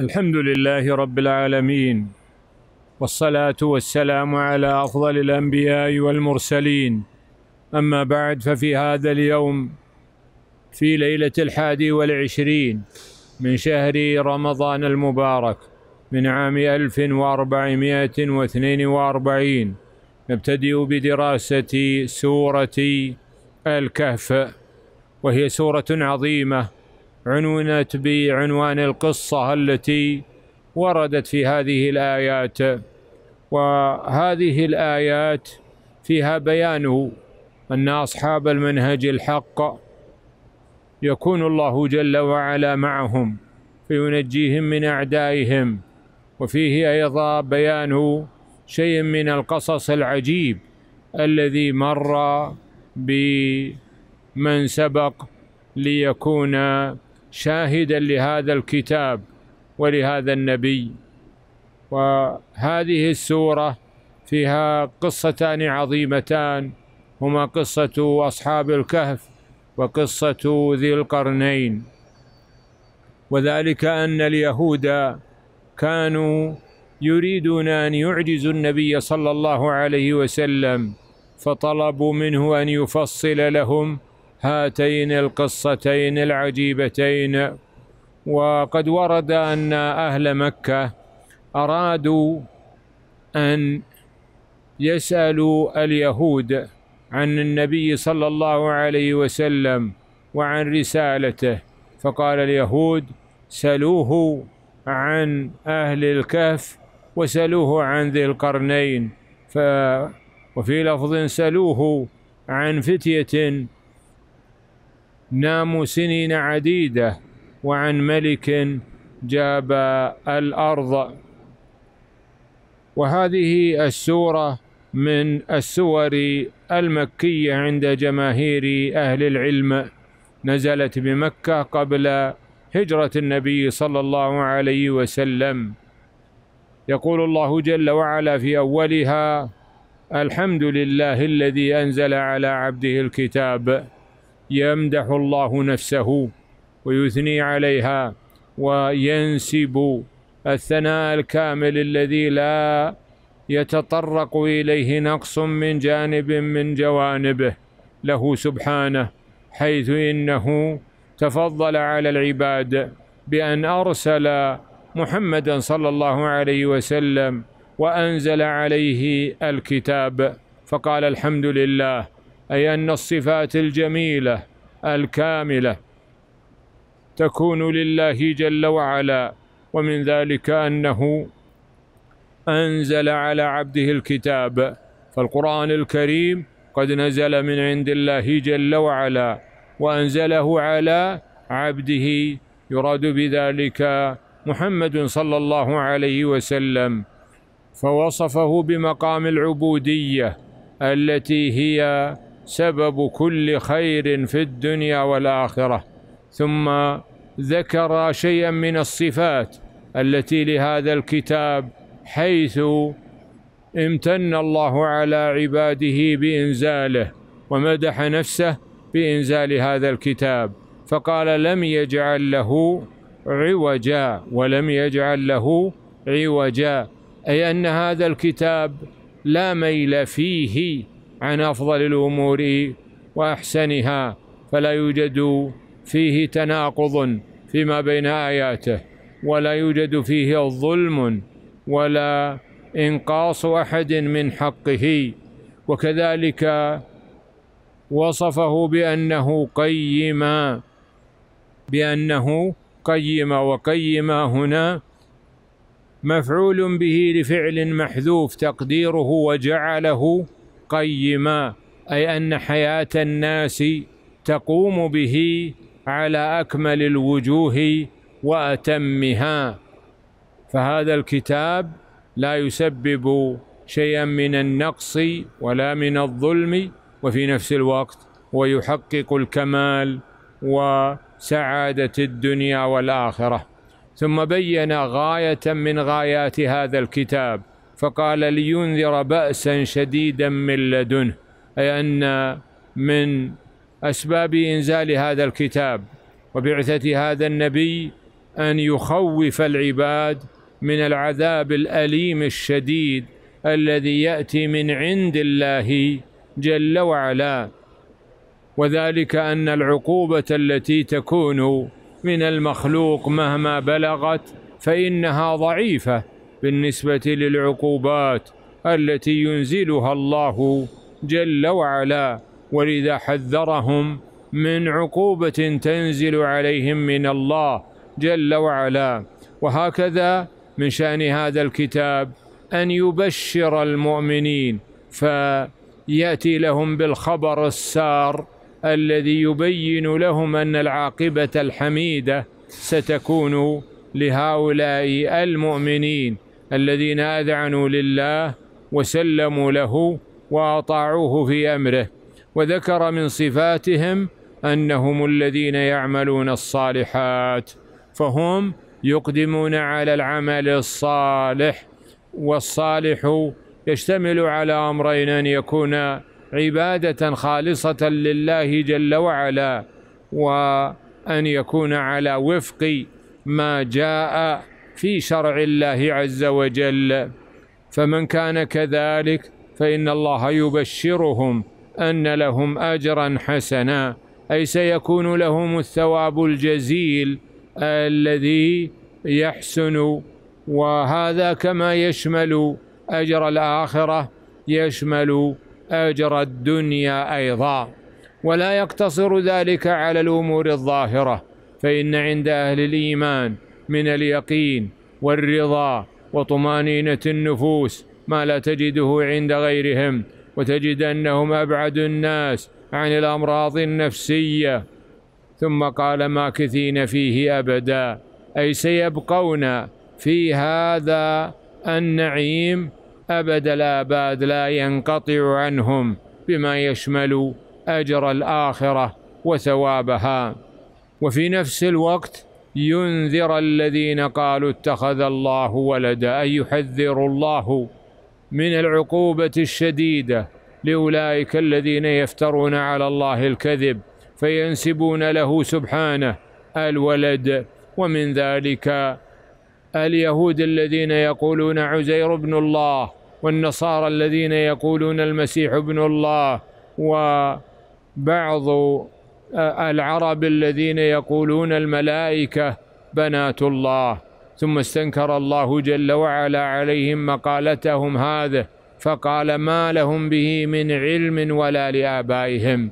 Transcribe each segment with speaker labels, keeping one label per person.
Speaker 1: الحمد لله رب العالمين والصلاة والسلام على أفضل الأنبياء والمرسلين أما بعد ففي هذا اليوم في ليلة الحادي والعشرين من شهر رمضان المبارك من عام 1442 نبتدئ بدراسة سورة الكهف وهي سورة عظيمة عنونت بعنوان القصة التي وردت في هذه الآيات وهذه الآيات فيها بيان أن أصحاب المنهج الحق يكون الله جل وعلا معهم فينجيهم من أعدائهم وفيه أيضا بيان شيء من القصص العجيب الذي مر بمن سبق ليكون شاهدا لهذا الكتاب ولهذا النبي وهذه السوره فيها قصتان عظيمتان هما قصه اصحاب الكهف وقصه ذي القرنين وذلك ان اليهود كانوا يريدون ان يعجزوا النبي صلى الله عليه وسلم فطلبوا منه ان يفصل لهم هاتين القصتين العجيبتين وقد ورد ان اهل مكه ارادوا ان يسالوا اليهود عن النبي صلى الله عليه وسلم وعن رسالته فقال اليهود سلوه عن اهل الكهف وسلوه عن ذي القرنين ف وفي لفظ سلوه عن فتيه ناموا سنين عديدة وعن ملك جاب الأرض وهذه السورة من السور المكية عند جماهير أهل العلم نزلت بمكة قبل هجرة النبي صلى الله عليه وسلم يقول الله جل وعلا في أولها الحمد لله الذي أنزل على عبده الكتاب يمدح الله نفسه ويثني عليها وينسب الثناء الكامل الذي لا يتطرق اليه نقص من جانب من جوانبه له سبحانه حيث انه تفضل على العباد بان ارسل محمدا صلى الله عليه وسلم وانزل عليه الكتاب فقال الحمد لله أي أن الصفات الجميلة الكاملة تكون لله جل وعلا ومن ذلك أنه أنزل على عبده الكتاب فالقرآن الكريم قد نزل من عند الله جل وعلا وأنزله على عبده يراد بذلك محمد صلى الله عليه وسلم فوصفه بمقام العبودية التي هي سبب كل خير في الدنيا والاخره ثم ذكر شيئا من الصفات التي لهذا الكتاب حيث امتن الله على عباده بانزاله ومدح نفسه بانزال هذا الكتاب فقال لم يجعل له عوجا ولم يجعل له عوجا اي ان هذا الكتاب لا ميل فيه عن أفضل الأمور وأحسنها فلا يوجد فيه تناقض فيما بين آياته ولا يوجد فيه ظلم ولا إنقاص أحد من حقه وكذلك وصفه بأنه قيما بأنه قيما وقيما هنا مفعول به لفعل محذوف تقديره وجعله قيما أي أن حياة الناس تقوم به على أكمل الوجوه وأتمها فهذا الكتاب لا يسبب شيئا من النقص ولا من الظلم وفي نفس الوقت ويحقق الكمال وسعادة الدنيا والآخرة ثم بين غاية من غايات هذا الكتاب فقال لينذر بأسا شديدا من لدنه أي أن من أسباب إنزال هذا الكتاب وبعثة هذا النبي أن يخوف العباد من العذاب الأليم الشديد الذي يأتي من عند الله جل وعلا وذلك أن العقوبة التي تكون من المخلوق مهما بلغت فإنها ضعيفة بالنسبة للعقوبات التي ينزلها الله جل وعلا ولذا حذرهم من عقوبة تنزل عليهم من الله جل وعلا وهكذا من شأن هذا الكتاب أن يبشر المؤمنين فيأتي لهم بالخبر السار الذي يبين لهم أن العاقبة الحميدة ستكون لهؤلاء المؤمنين الذين أذعنوا لله وسلموا له وأطاعوه في أمره وذكر من صفاتهم أنهم الذين يعملون الصالحات فهم يقدمون على العمل الصالح والصالح يشتمل على أمرين أن يكون عبادة خالصة لله جل وعلا وأن يكون على وفق ما جاء في شرع الله عز وجل فمن كان كذلك فإن الله يبشرهم أن لهم أجرا حسنا أي سيكون لهم الثواب الجزيل الذي يحسن وهذا كما يشمل أجر الآخرة يشمل أجر الدنيا أيضا ولا يقتصر ذلك على الأمور الظاهرة فإن عند أهل الإيمان من اليقين والرضا وطمانينة النفوس ما لا تجده عند غيرهم وتجد أنهم أبعد الناس عن الأمراض النفسية ثم قال ماكثين فيه أبدا أي سيبقون في هذا النعيم أبد الآباد لا ينقطع عنهم بما يشمل أجر الآخرة وثوابها وفي نفس الوقت ينذر الذين قالوا اتخذ الله ولدا أي يحذر الله من العقوبة الشديدة لأولئك الذين يفترون على الله الكذب فينسبون له سبحانه الولد ومن ذلك اليهود الذين يقولون عزير بن الله والنصارى الذين يقولون المسيح ابن الله وبعض العرب الذين يقولون الملائكة بنات الله ثم استنكر الله جل وعلا عليهم مقالتهم هذا فقال ما لهم به من علم ولا لآبائهم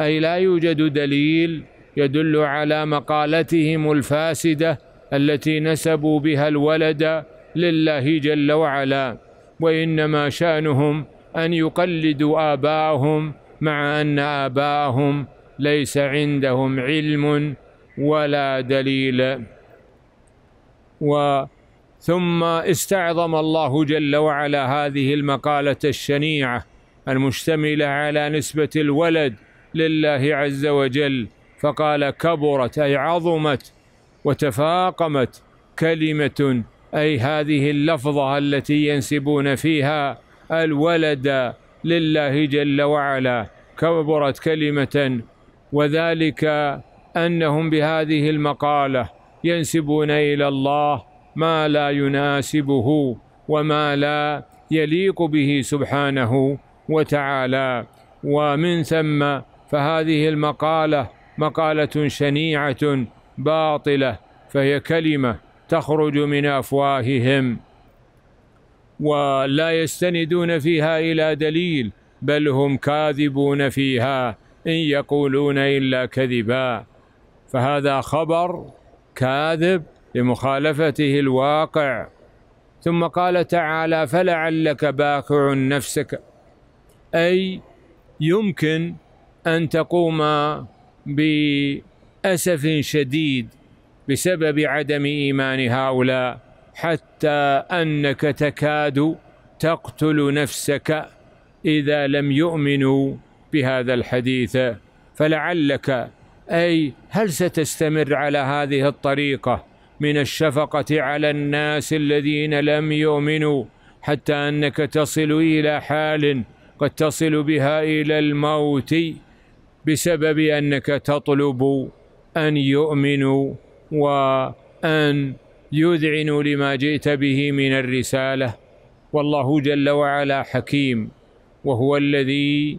Speaker 1: أي لا يوجد دليل يدل على مقالتهم الفاسدة التي نسبوا بها الولد لله جل وعلا وإنما شأنهم أن يقلدوا آباءهم مع أن آباءهم ليس عندهم علم ولا دليل وثم استعظم الله جل وعلا هذه المقالة الشنيعة المشتملة على نسبة الولد لله عز وجل فقال كبرت أي عظمت وتفاقمت كلمة أي هذه اللفظة التي ينسبون فيها الولد لله جل وعلا كبرت كلمة وذلك انهم بهذه المقاله ينسبون الى الله ما لا يناسبه وما لا يليق به سبحانه وتعالى ومن ثم فهذه المقاله مقاله شنيعه باطله فهي كلمه تخرج من افواههم ولا يستندون فيها الى دليل بل هم كاذبون فيها إن يقولون إلا كذبا فهذا خبر كاذب لمخالفته الواقع ثم قال تعالى فلعلك باخع نفسك أي يمكن أن تقوم بأسف شديد بسبب عدم إيمان هؤلاء حتى أنك تكاد تقتل نفسك إذا لم يؤمنوا بهذا الحديث فلعلك اي هل ستستمر على هذه الطريقه من الشفقه على الناس الذين لم يؤمنوا حتى انك تصل الى حال قد تصل بها الى الموت بسبب انك تطلب ان يؤمنوا وان يذعنوا لما جئت به من الرساله والله جل وعلا حكيم وهو الذي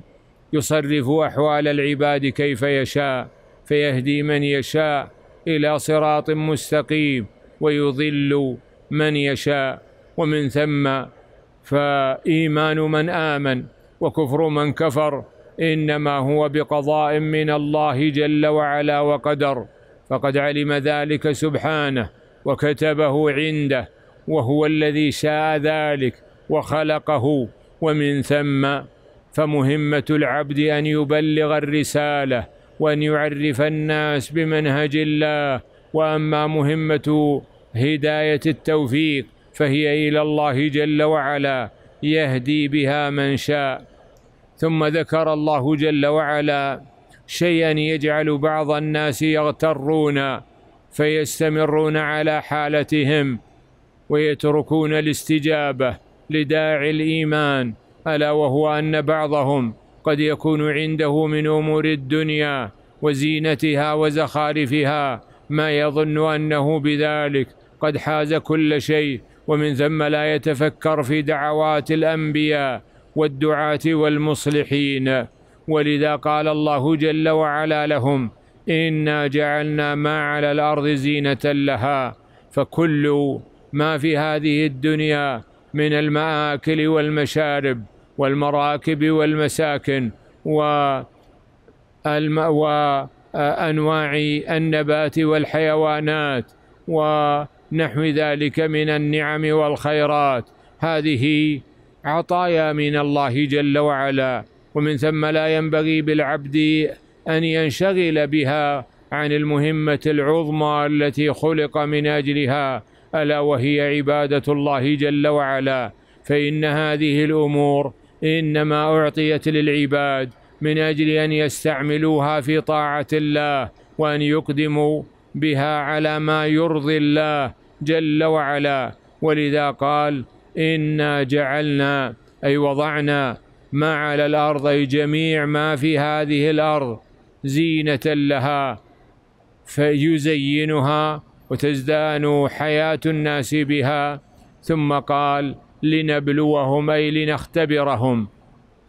Speaker 1: يصرف احوال العباد كيف يشاء فيهدي من يشاء الى صراط مستقيم ويضل من يشاء ومن ثم فايمان من امن وكفر من كفر انما هو بقضاء من الله جل وعلا وقدر فقد علم ذلك سبحانه وكتبه عنده وهو الذي شاء ذلك وخلقه ومن ثم فمهمه العبد ان يبلغ الرساله وان يعرف الناس بمنهج الله واما مهمه هدايه التوفيق فهي الى الله جل وعلا يهدي بها من شاء ثم ذكر الله جل وعلا شيئا يجعل بعض الناس يغترون فيستمرون على حالتهم ويتركون الاستجابه لداعي الايمان ألا وهو أن بعضهم قد يكون عنده من أمور الدنيا وزينتها وزخارفها ما يظن أنه بذلك قد حاز كل شيء ومن ثم لا يتفكر في دعوات الأنبياء والدعاة والمصلحين ولذا قال الله جل وعلا لهم إنا جعلنا ما على الأرض زينة لها فكل ما في هذه الدنيا من المآكل والمشارب والمراكب والمساكن وأنواع النبات والحيوانات ونحو ذلك من النعم والخيرات هذه عطايا من الله جل وعلا ومن ثم لا ينبغي بالعبد أن ينشغل بها عن المهمة العظمى التي خلق من أجلها ألا وهي عبادة الله جل وعلا فإن هذه الأمور انما اعطيت للعباد من اجل ان يستعملوها في طاعه الله وان يقدموا بها على ما يرضي الله جل وعلا ولذا قال انا جعلنا اي وضعنا ما على الارض اي جميع ما في هذه الارض زينه لها فيزينها وتزدان حياه الناس بها ثم قال لنبلوهم أي لنختبرهم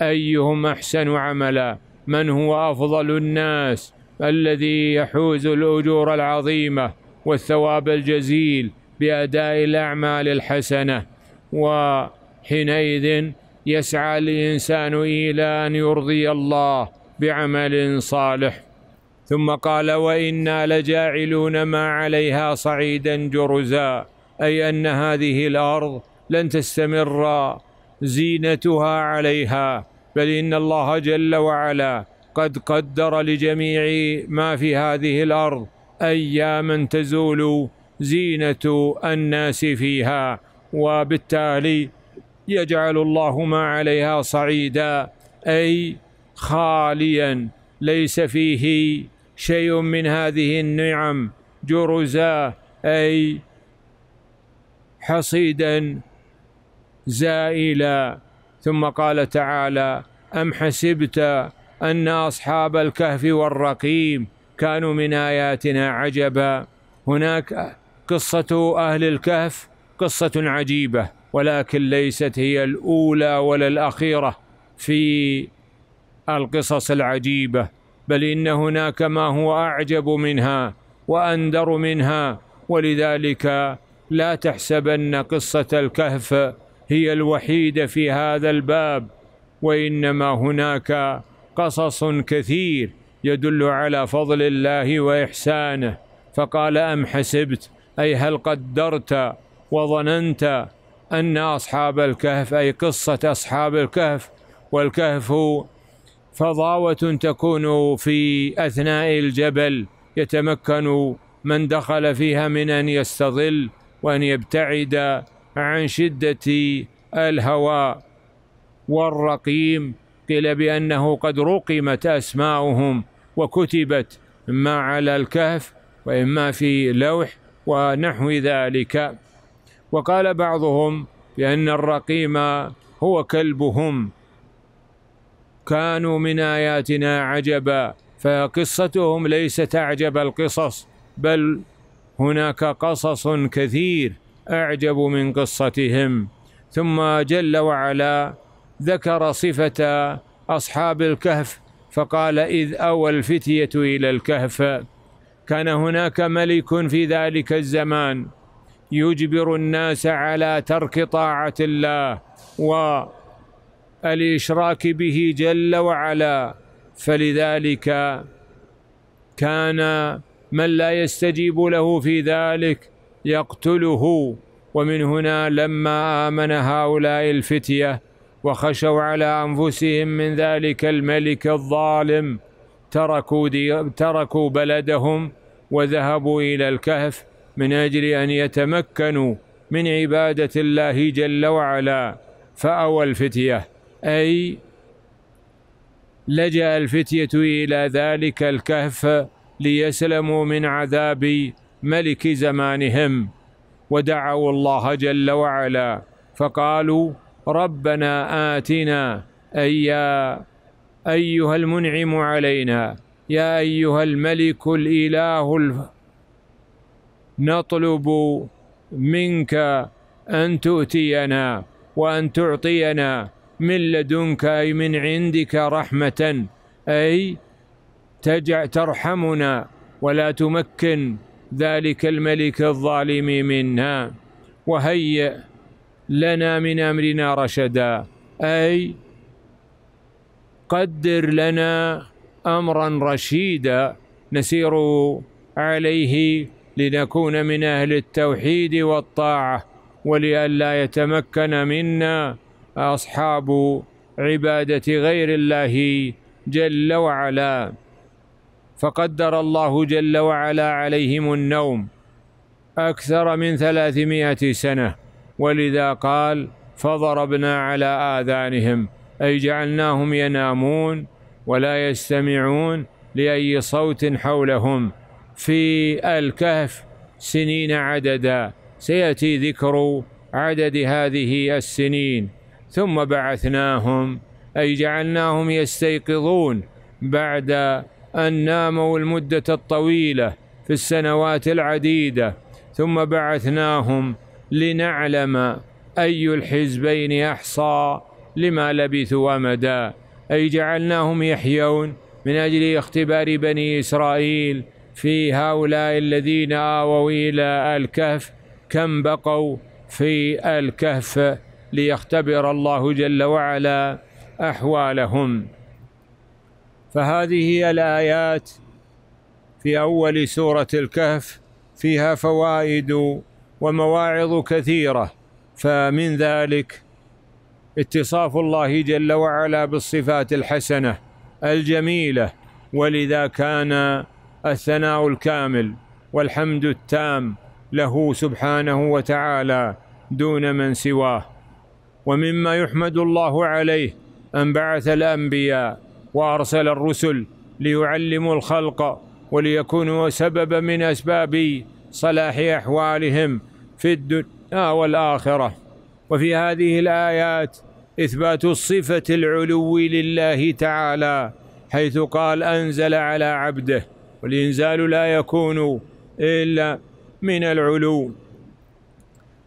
Speaker 1: أيهم أحسن عملا من هو أفضل الناس الذي يحوز الأجور العظيمة والثواب الجزيل بأداء الأعمال الحسنة وحينئذ يسعى الإنسان إلى أن يرضي الله بعمل صالح ثم قال وإنا لجاعلون ما عليها صعيدا جرزا أي أن هذه الأرض لن تستمر زينتها عليها بل إن الله جل وعلا قد قدر لجميع ما في هذه الأرض أياما تزول زينة الناس فيها وبالتالي يجعل الله ما عليها صعيدا أي خاليا ليس فيه شيء من هذه النعم جرزا أي حصيدا زائلا ثم قال تعالى أم حسبت أن أصحاب الكهف والرقيم كانوا من آياتنا عجبا هناك قصة أهل الكهف قصة عجيبة ولكن ليست هي الأولى ولا الأخيرة في القصص العجيبة بل إن هناك ما هو أعجب منها وأندر منها ولذلك لا تحسبن قصة الكهف هي الوحيده في هذا الباب وانما هناك قصص كثير يدل على فضل الله واحسانه فقال ام حسبت اي هل قدرت وظننت ان اصحاب الكهف اي قصه اصحاب الكهف والكهف فضاوه تكون في اثناء الجبل يتمكن من دخل فيها من ان يستظل وان يبتعد عن شدة الهوى والرقيم قيل بأنه قد رقمت أسماؤهم وكتبت إما على الكهف وإما في لوح ونحو ذلك وقال بعضهم بأن الرقيم هو كلبهم كانوا من آياتنا عجبا فقصتهم ليست أعجب القصص بل هناك قصص كثير أعجب من قصتهم ثم جل وعلا ذكر صفة أصحاب الكهف فقال إذ أوى الفتية إلى الكهف كان هناك ملك في ذلك الزمان يجبر الناس على ترك طاعة الله والإشراك به جل وعلا فلذلك كان من لا يستجيب له في ذلك يقتله ومن هنا لما آمن هؤلاء الفتية وخشوا على أنفسهم من ذلك الملك الظالم تركوا, تركوا بلدهم وذهبوا إلى الكهف من أجل أن يتمكنوا من عبادة الله جل وعلا فأوى الفتية أي لجأ الفتية إلى ذلك الكهف ليسلموا من عذاب ملك زمانهم ودعوا الله جل وعلا فقالوا ربنا آتنا أي أيها المنعم علينا يا أيها الملك الإله نطلب منك أن تؤتينا وأن تعطينا من لدنك أي من عندك رحمة أي ترحمنا ولا تمكن ذلك الملك الظالم منا وهيئ لنا من امرنا رشدا اي قدر لنا امرا رشيدا نسير عليه لنكون من اهل التوحيد والطاعه ولئلا يتمكن منا اصحاب عباده غير الله جل وعلا فقدر الله جل وعلا عليهم النوم أكثر من ثلاثمائة سنة ولذا قال فضربنا على آذانهم أي جعلناهم ينامون ولا يستمعون لأي صوت حولهم في الكهف سنين عددا سيأتي ذكر عدد هذه السنين ثم بعثناهم أي جعلناهم يستيقظون بعد أن ناموا المدة الطويلة في السنوات العديدة ثم بعثناهم لنعلم أي الحزبين أحصى لما لبثوا أمدا أي جعلناهم يحيون من أجل اختبار بني إسرائيل في هؤلاء الذين آووا إلى الكهف كم بقوا في الكهف ليختبر الله جل وعلا أحوالهم فهذه الآيات في أول سورة الكهف فيها فوائد ومواعظ كثيرة فمن ذلك اتصاف الله جل وعلا بالصفات الحسنة الجميلة ولذا كان الثناء الكامل والحمد التام له سبحانه وتعالى دون من سواه ومما يحمد الله عليه أن بعث الأنبياء وارسل الرسل ليعلموا الخلق وليكونوا سببا من اسباب صلاح احوالهم في الدنيا والاخره وفي هذه الايات اثبات الصفه العلو لله تعالى حيث قال انزل على عبده والانزال لا يكون الا من العلو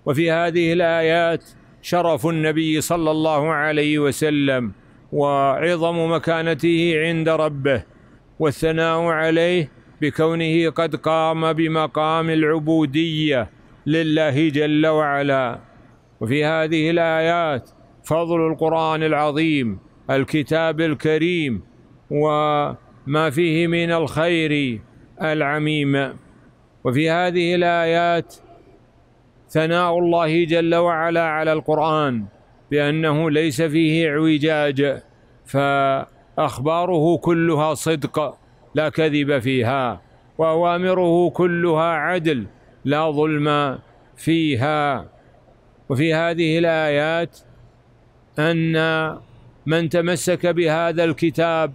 Speaker 1: وفي هذه الايات شرف النبي صلى الله عليه وسلم وعظم مكانته عند ربه والثناء عليه بكونه قد قام بمقام العبوديه لله جل وعلا وفي هذه الايات فضل القران العظيم الكتاب الكريم وما فيه من الخير العميم وفي هذه الايات ثناء الله جل وعلا على القران بأنه ليس فيه اعوجاج فأخباره كلها صدق لا كذب فيها وأوامره كلها عدل لا ظلم فيها وفي هذه الآيات أن من تمسك بهذا الكتاب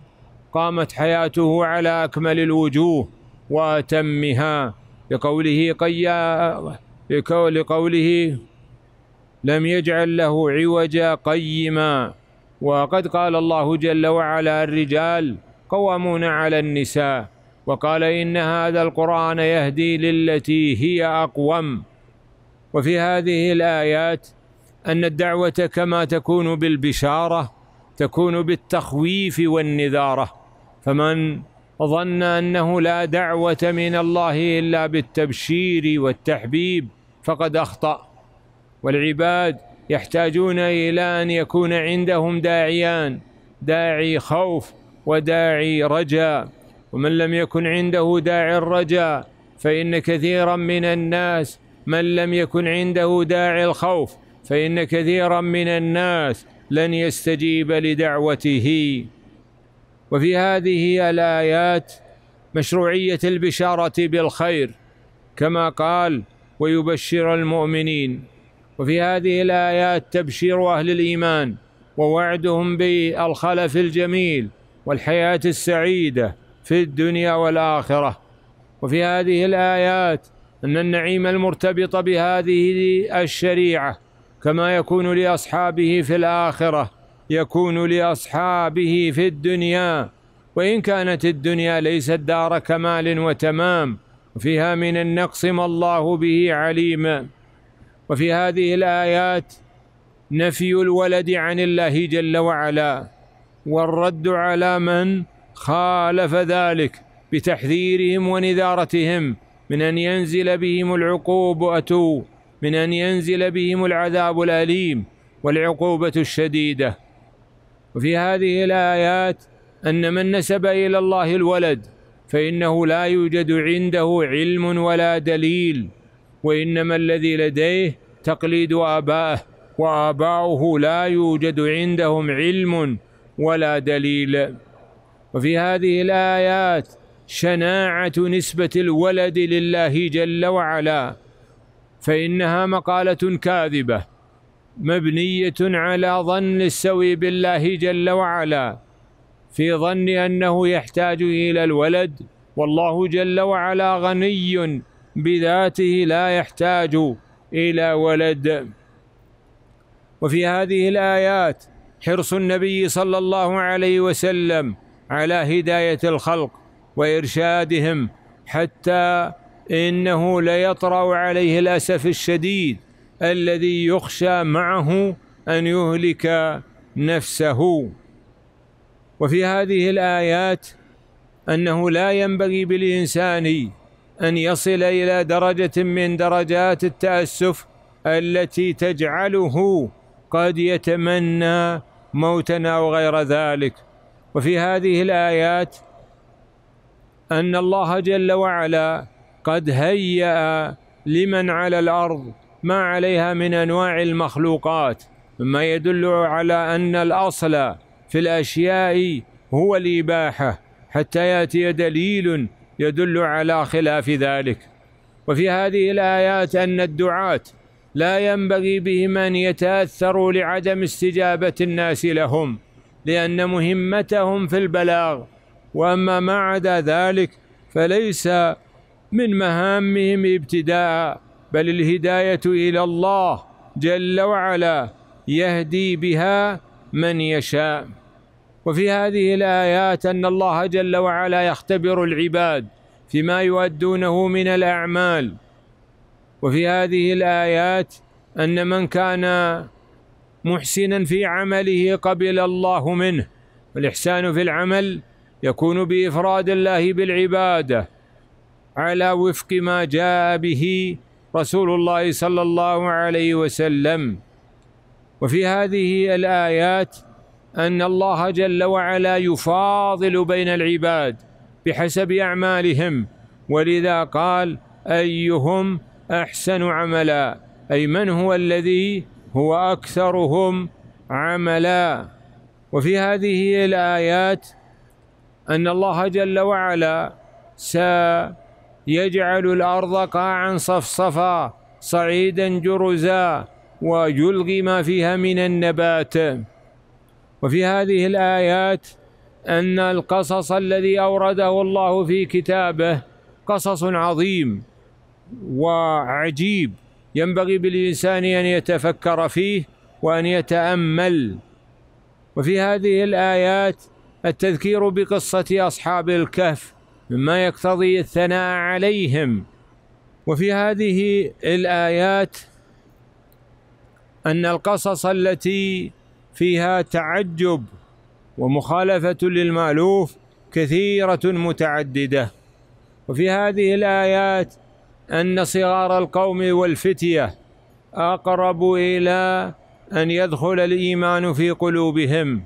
Speaker 1: قامت حياته على أكمل الوجوه وأتمها لقوله قيا لقوله لم يجعل له عوجا قيما وقد قال الله جل وعلا الرجال قوامون على النساء وقال إن هذا القرآن يهدي للتي هي أقوم وفي هذه الآيات أن الدعوة كما تكون بالبشارة تكون بالتخويف والنذارة فمن ظن أنه لا دعوة من الله إلا بالتبشير والتحبيب فقد أخطأ والعباد يحتاجون إلى أن يكون عندهم داعيان داعي خوف وداعي رجاء ومن لم يكن عنده داعي الرجاء فإن كثيرا من الناس من لم يكن عنده داعي الخوف فإن كثيرا من الناس لن يستجيب لدعوته وفي هذه الآيات مشروعية البشارة بالخير كما قال ويبشر المؤمنين وفي هذه الآيات تبشير أهل الإيمان ووعدهم بالخلف الجميل والحياة السعيدة في الدنيا والآخرة وفي هذه الآيات أن النعيم المرتبط بهذه الشريعة كما يكون لأصحابه في الآخرة يكون لأصحابه في الدنيا وإن كانت الدنيا ليست دار كمال وتمام وفيها من النقص ما الله به عليم وفي هذه الآيات نفي الولد عن الله جل وعلا والرد على من خالف ذلك بتحذيرهم ونذارتهم من أن ينزل بهم العقوبة من أن ينزل بهم العذاب الأليم والعقوبة الشديدة وفي هذه الآيات أن من نسب إلى الله الولد فإنه لا يوجد عنده علم ولا دليل وإنما الذي لديه تقليد اباه وآباؤه لا يوجد عندهم علم ولا دليل وفي هذه الآيات شناعة نسبة الولد لله جل وعلا فإنها مقالة كاذبة مبنية على ظن السوي بالله جل وعلا في ظن أنه يحتاج إلى الولد والله جل وعلا غني بذاته لا يحتاج إلى ولد وفي هذه الآيات حرص النبي صلى الله عليه وسلم على هداية الخلق وإرشادهم حتى إنه ليطرأ عليه الأسف الشديد الذي يخشى معه أن يهلك نفسه وفي هذه الآيات أنه لا ينبغي بالإنسان أن يصل إلى درجة من درجات التأسف التي تجعله قد يتمنى موتنا وغير ذلك وفي هذه الآيات أن الله جل وعلا قد هيأ لمن على الأرض ما عليها من أنواع المخلوقات مما يدل على أن الأصل في الأشياء هو الإباحة حتى يأتي دليل يدل على خلاف ذلك وفي هذه الآيات أن الدعاة لا ينبغي بهم أن يتأثروا لعدم استجابة الناس لهم لأن مهمتهم في البلاغ وأما ما عدا ذلك فليس من مهامهم ابتداء بل الهداية إلى الله جل وعلا يهدي بها من يشاء وفي هذه الآيات أن الله جل وعلا يختبر العباد فيما يؤدونه من الأعمال وفي هذه الآيات أن من كان محسنا في عمله قبل الله منه والإحسان في العمل يكون بإفراد الله بالعبادة على وفق ما جاء به رسول الله صلى الله عليه وسلم وفي هذه الآيات أن الله جل وعلا يفاضل بين العباد بحسب أعمالهم ولذا قال أيهم أحسن عملا أي من هو الذي هو أكثرهم عملا وفي هذه الآيات أن الله جل وعلا سيجعل الأرض قاعا صفصفا صعيدا جرزا ويلغي ما فيها من النبات وفي هذه الآيات أن القصص الذي أورده الله في كتابه قصص عظيم وعجيب ينبغي بالإنسان أن يتفكر فيه وأن يتأمل وفي هذه الآيات التذكير بقصة أصحاب الكهف مما يقتضي الثناء عليهم وفي هذه الآيات أن القصص التي فيها تعجب ومخالفة للمألوف كثيرة متعددة وفي هذه الآيات أن صغار القوم والفتية أقرب إلى أن يدخل الإيمان في قلوبهم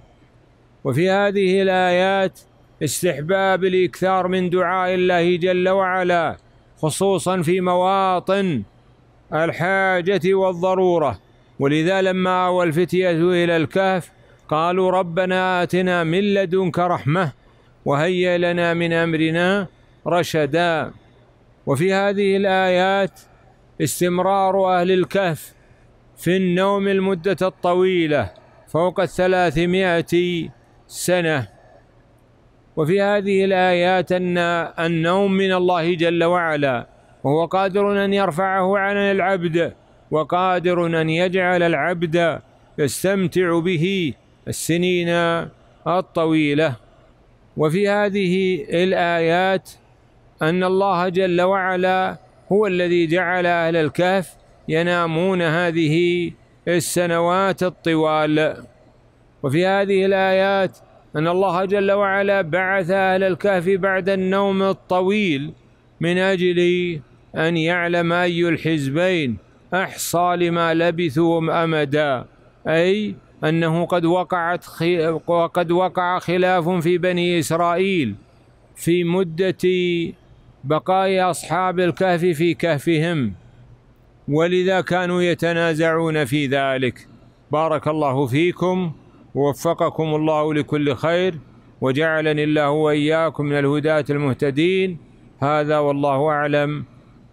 Speaker 1: وفي هذه الآيات استحباب الإكثار من دعاء الله جل وعلا خصوصا في مواطن الحاجة والضرورة ولذا لما اوى الفتيه الى الكهف قالوا ربنا اتنا من لدنك رحمه وهيئ لنا من امرنا رشدا وفي هذه الايات استمرار اهل الكهف في النوم المده الطويله فوق الثلاثمائه سنه وفي هذه الايات ان النوم من الله جل وعلا وهو قادر ان يرفعه عن العبد وقادر أن يجعل العبد يستمتع به السنين الطويلة وفي هذه الآيات أن الله جل وعلا هو الذي جعل أهل الكهف ينامون هذه السنوات الطوال وفي هذه الآيات أن الله جل وعلا بعث أهل الكهف بعد النوم الطويل من أجل أن يعلم أي الحزبين أحصى لما لبثوا أمدا أي أنه قد وقعت خي... وقد وقع خلاف في بني إسرائيل في مدة بقاء أصحاب الكهف في كهفهم ولذا كانوا يتنازعون في ذلك بارك الله فيكم ووفقكم الله لكل خير وجعلني الله وإياكم من الهداة المهتدين هذا والله أعلم